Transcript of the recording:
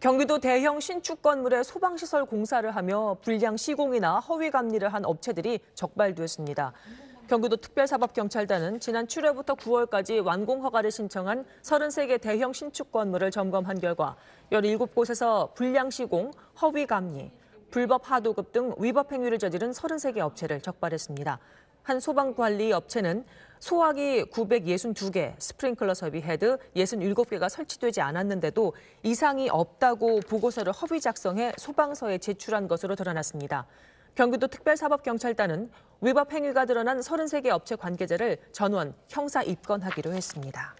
경기도 대형 신축 건물의 소방시설 공사를 하며 불량 시공이나 허위 감리를 한 업체들이 적발됐습니다. 경기도 특별사법경찰단은 지난 7월부터 9월까지 완공 허가를 신청한 33개 대형 신축 건물을 점검한 결과 17곳에서 불량 시공, 허위 감리, 불법 하도급 등 위법 행위를 저지른 33개 업체를 적발했습니다. 한 소방관리 업체는 소화기 962개, 스프링클러 설비 헤드 67개가 설치되지 않았는데도 이상이 없다고 보고서를 허위 작성해 소방서에 제출한 것으로 드러났습니다. 경기도 특별사법경찰단은 위법 행위가 드러난 33개 업체 관계자를 전원 형사 입건하기로 했습니다.